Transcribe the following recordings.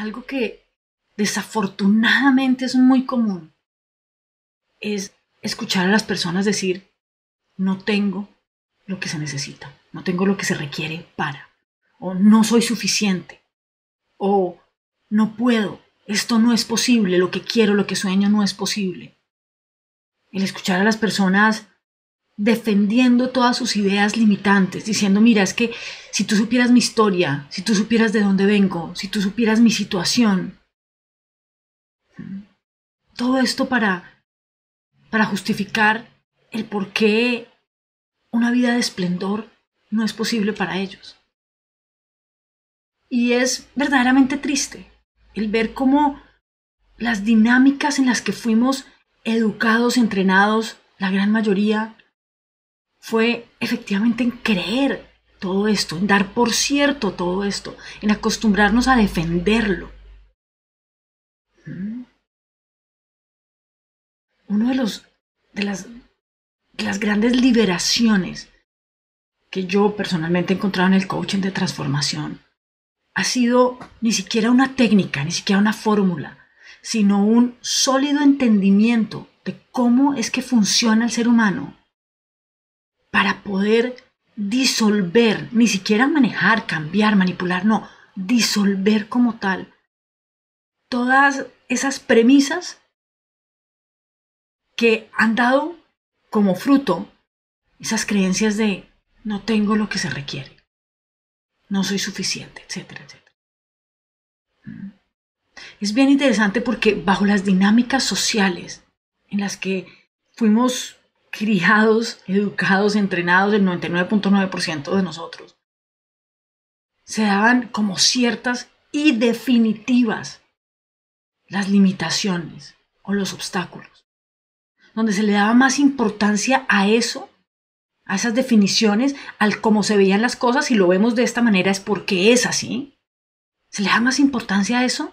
algo que desafortunadamente es muy común, es escuchar a las personas decir, no tengo lo que se necesita, no tengo lo que se requiere para, o no soy suficiente, o no puedo, esto no es posible, lo que quiero, lo que sueño no es posible. El escuchar a las personas defendiendo todas sus ideas limitantes, diciendo, mira, es que si tú supieras mi historia, si tú supieras de dónde vengo, si tú supieras mi situación, todo esto para, para justificar el por qué una vida de esplendor no es posible para ellos. Y es verdaderamente triste el ver cómo las dinámicas en las que fuimos educados, entrenados, la gran mayoría, fue efectivamente en creer todo esto, en dar por cierto todo esto, en acostumbrarnos a defenderlo. Mm. Uno de los las, de las grandes liberaciones que yo personalmente he encontrado en el coaching de transformación ha sido ni siquiera una técnica, ni siquiera una fórmula, sino un sólido entendimiento de cómo es que funciona el ser humano para poder disolver, ni siquiera manejar, cambiar, manipular, no, disolver como tal todas esas premisas que han dado como fruto esas creencias de no tengo lo que se requiere, no soy suficiente, etcétera, etcétera. Mm. Es bien interesante porque bajo las dinámicas sociales en las que fuimos criados, educados, entrenados, el 99.9% de nosotros, se daban como ciertas y definitivas las limitaciones o los obstáculos, donde se le daba más importancia a eso, a esas definiciones, al cómo se veían las cosas, y lo vemos de esta manera es porque es así, se le da más importancia a eso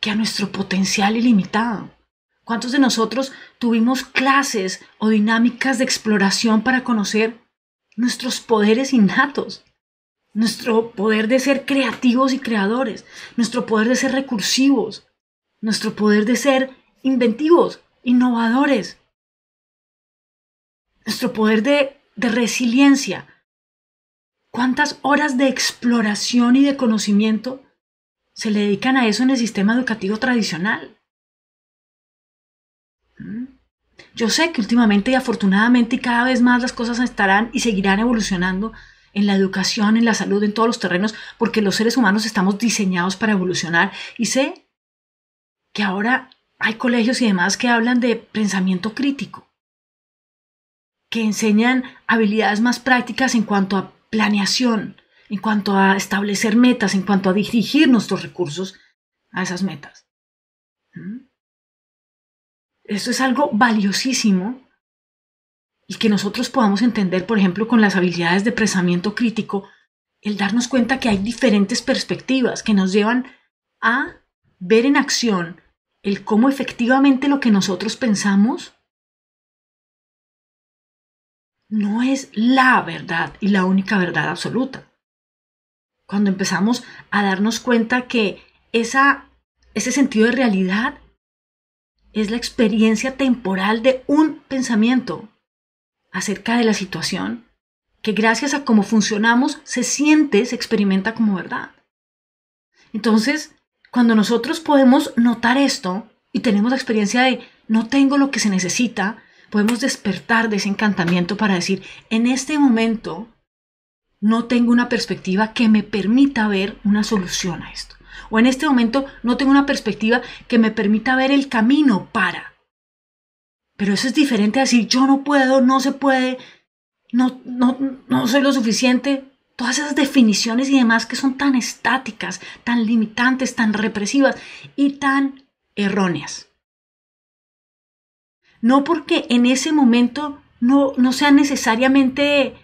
que a nuestro potencial ilimitado. ¿Cuántos de nosotros tuvimos clases o dinámicas de exploración para conocer nuestros poderes innatos? Nuestro poder de ser creativos y creadores, nuestro poder de ser recursivos, nuestro poder de ser inventivos, innovadores, nuestro poder de, resiliencia. ¿Cuántas horas de exploración y de conocimiento se le dedican a eso en el sistema educativo tradicional? Yo sé que últimamente y afortunadamente y cada vez más las cosas estarán y seguirán evolucionando en la educación, en la salud, en todos los terrenos, porque los seres humanos estamos diseñados para evolucionar. Y sé que ahora hay colegios y demás que hablan de pensamiento crítico, que enseñan habilidades más prácticas en cuanto a planeación, en cuanto a establecer metas, en cuanto a dirigir nuestros recursos a esas metas. ¿Mm? Esto es algo valiosísimo y que nosotros podamos entender, por ejemplo, con las habilidades de pensamiento crítico, el darnos cuenta que hay diferentes perspectivas que nos llevan a ver en acción el cómo efectivamente lo que nosotros pensamos no es la verdad y la única verdad absoluta. Cuando empezamos a darnos cuenta que esa, ese sentido de realidad es la experiencia temporal de un pensamiento acerca de la situación que gracias a cómo funcionamos se siente, se experimenta como verdad. Entonces, cuando nosotros podemos notar esto y tenemos la experiencia de no tengo lo que se necesita, podemos despertar de ese encantamiento para decir, en este momento no tengo una perspectiva que me permita ver una solución a esto o en este momento no tengo una perspectiva que me permita ver el camino para. Pero eso es diferente a decir yo no puedo, no se puede, no, no, no soy lo suficiente. Todas esas definiciones y demás que son tan estáticas, tan limitantes, tan represivas y tan erróneas. No porque en ese momento no, no sea necesariamente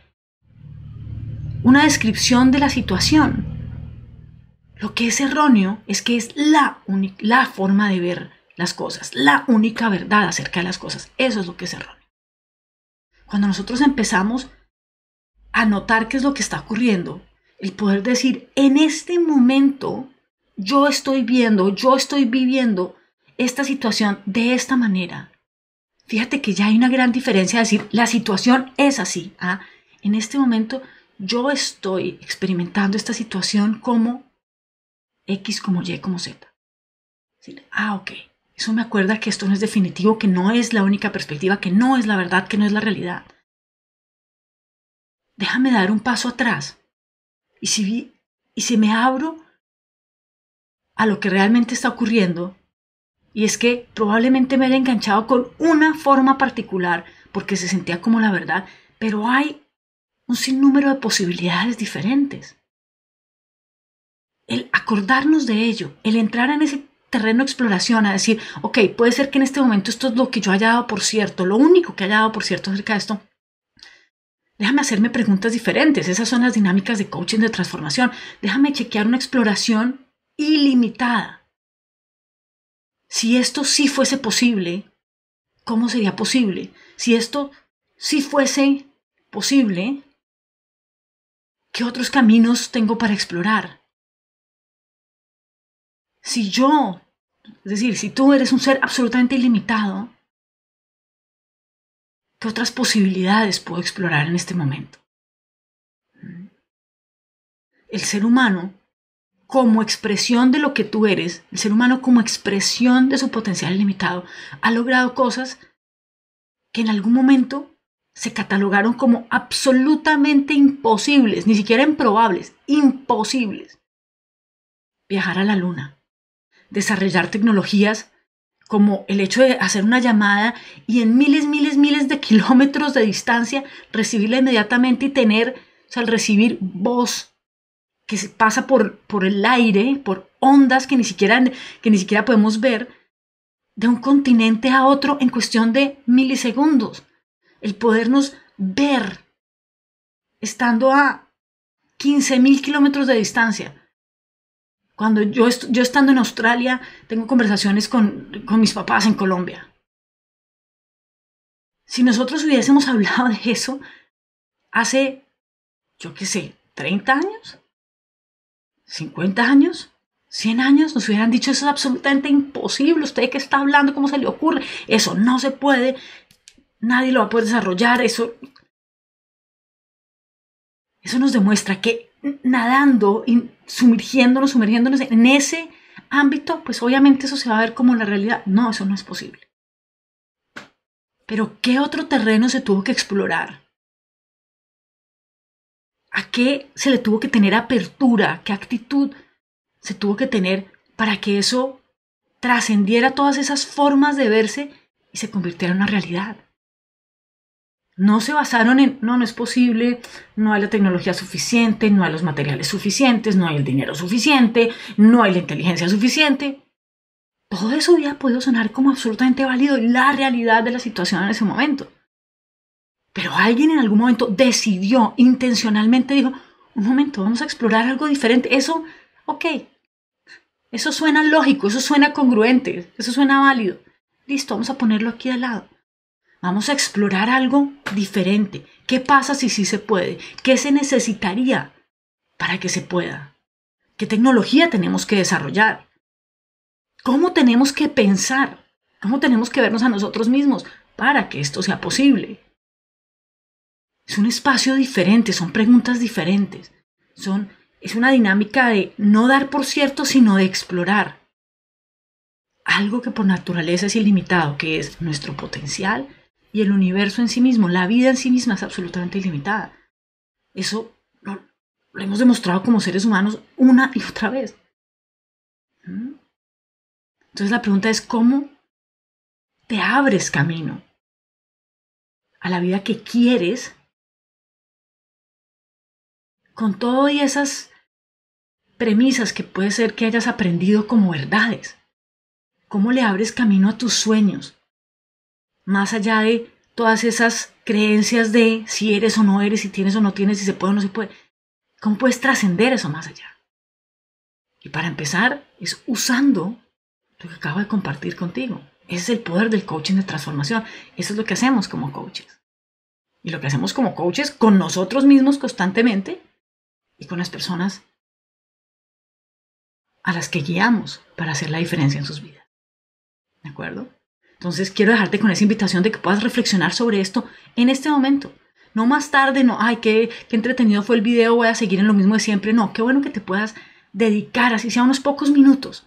una descripción de la situación, lo que es erróneo es que es la, la forma de ver las cosas, la única verdad acerca de las cosas. Eso es lo que es erróneo. Cuando nosotros empezamos a notar qué es lo que está ocurriendo, el poder decir, en este momento yo estoy viendo, yo estoy viviendo esta situación de esta manera. Fíjate que ya hay una gran diferencia decir, la situación es así. ¿ah? En este momento yo estoy experimentando esta situación como X como Y como Z. Ah, ok. Eso me acuerda que esto no es definitivo, que no es la única perspectiva, que no es la verdad, que no es la realidad. Déjame dar un paso atrás. Y si, y si me abro a lo que realmente está ocurriendo, y es que probablemente me he enganchado con una forma particular porque se sentía como la verdad, pero hay un sinnúmero de posibilidades diferentes el acordarnos de ello, el entrar en ese terreno de exploración, a decir, ok, puede ser que en este momento esto es lo que yo haya dado por cierto, lo único que haya dado por cierto acerca de esto. Déjame hacerme preguntas diferentes, esas son las dinámicas de coaching de transformación. Déjame chequear una exploración ilimitada. Si esto sí fuese posible, ¿cómo sería posible? Si esto sí fuese posible, ¿qué otros caminos tengo para explorar? Si yo, es decir, si tú eres un ser absolutamente ilimitado, ¿qué otras posibilidades puedo explorar en este momento? El ser humano, como expresión de lo que tú eres, el ser humano como expresión de su potencial ilimitado, ha logrado cosas que en algún momento se catalogaron como absolutamente imposibles, ni siquiera improbables, imposibles. Viajar a la luna, desarrollar tecnologías como el hecho de hacer una llamada y en miles, miles, miles de kilómetros de distancia recibirla inmediatamente y tener, o sea, al recibir voz que pasa por, por el aire, por ondas que ni, siquiera, que ni siquiera podemos ver, de un continente a otro en cuestión de milisegundos. El podernos ver estando a 15.000 kilómetros de distancia cuando yo, yo estando en Australia, tengo conversaciones con, con mis papás en Colombia. Si nosotros hubiésemos hablado de eso hace, yo qué sé, 30 años, 50 años, 100 años, nos hubieran dicho eso es absolutamente imposible, usted qué está hablando, ¿cómo se le ocurre? Eso no se puede, nadie lo va a poder desarrollar, eso... Eso nos demuestra que nadando, y sumergiéndonos, sumergiéndonos en ese ámbito, pues obviamente eso se va a ver como la realidad. No, eso no es posible. Pero ¿qué otro terreno se tuvo que explorar? ¿A qué se le tuvo que tener apertura? ¿Qué actitud se tuvo que tener para que eso trascendiera todas esas formas de verse y se convirtiera en una realidad? No se basaron en, no, no es posible, no hay la tecnología suficiente, no hay los materiales suficientes, no hay el dinero suficiente, no hay la inteligencia suficiente. Todo eso ya podido sonar como absolutamente válido y la realidad de la situación en ese momento. Pero alguien en algún momento decidió, intencionalmente dijo, un momento, vamos a explorar algo diferente. Eso, ok, eso suena lógico, eso suena congruente, eso suena válido. Listo, vamos a ponerlo aquí al lado. Vamos a explorar algo diferente. ¿Qué pasa si sí se puede? ¿Qué se necesitaría para que se pueda? ¿Qué tecnología tenemos que desarrollar? ¿Cómo tenemos que pensar? ¿Cómo tenemos que vernos a nosotros mismos para que esto sea posible? Es un espacio diferente, son preguntas diferentes. Son, es una dinámica de no dar por cierto, sino de explorar algo que por naturaleza es ilimitado, que es nuestro potencial, y el universo en sí mismo, la vida en sí misma es absolutamente ilimitada. Eso lo, hemos demostrado como seres humanos una y otra vez. ¿Mm? Entonces la pregunta es cómo te abres camino a la vida que quieres con todas esas premisas que puede ser que hayas aprendido como verdades. ¿Cómo le abres camino a tus sueños? más allá de todas esas creencias de si eres o no eres, si tienes o no tienes, si se puede o no se puede. ¿Cómo puedes trascender eso más allá? Y para empezar, es usando lo que acabo de compartir contigo. Ese es el poder del coaching de transformación. Eso es lo que hacemos como coaches. Y lo que hacemos como coaches con nosotros mismos constantemente y con las personas a las que guiamos para hacer la diferencia en sus vidas. ¿De acuerdo? Entonces quiero dejarte con esa invitación de que puedas reflexionar sobre esto en este momento. No más tarde, no, ay, qué, entretenido fue el video, voy a seguir en lo mismo de siempre. No, qué bueno que te puedas dedicar, así sea unos pocos minutos,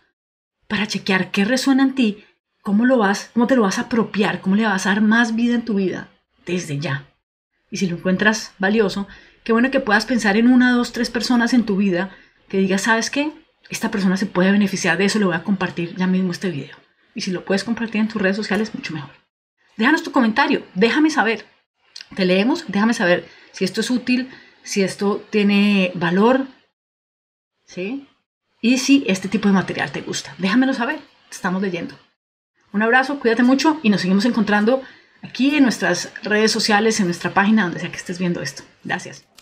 para chequear qué resuena en ti, cómo, lo vas, cómo te lo vas a apropiar, cómo le vas a dar más vida en tu vida desde ya. Y si lo encuentras valioso, qué bueno que puedas pensar en una, dos, tres personas en tu vida que digas, ¿sabes qué? Esta persona se puede beneficiar de eso, le voy a compartir ya mismo este video. Y si lo puedes compartir en tus redes sociales, mucho mejor. Déjanos tu comentario, déjame saber. Te leemos, déjame saber si esto es útil, si esto tiene valor, ¿sí? Y si este tipo de material te gusta. Déjamelo saber, te estamos leyendo. Un abrazo, cuídate mucho y nos seguimos encontrando aquí en nuestras redes sociales, en nuestra página, donde sea que estés viendo esto. Gracias.